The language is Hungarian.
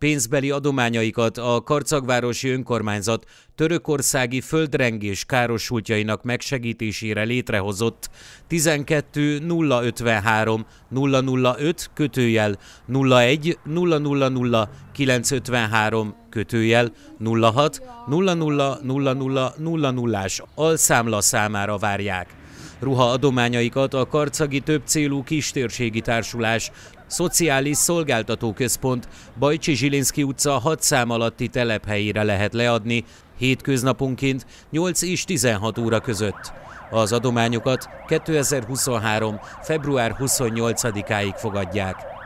Pénzbeli adományaikat a Karcagvárosi Önkormányzat törökországi földrengés károsultjainak megsegítésére létrehozott 12 053 005 kötőjel 01 000 953 kötőjel 06 000 000 00 alszámla számára várják. Ruha adományaikat a Karcagi Több Célú Kistérségi Társulás Szociális Szolgáltatóközpont Bajcsi Zsilinszki utca 6 szám alatti telephelyére lehet leadni, hétköznaponként 8 és 16 óra között. Az adományokat 2023. február 28-áig fogadják.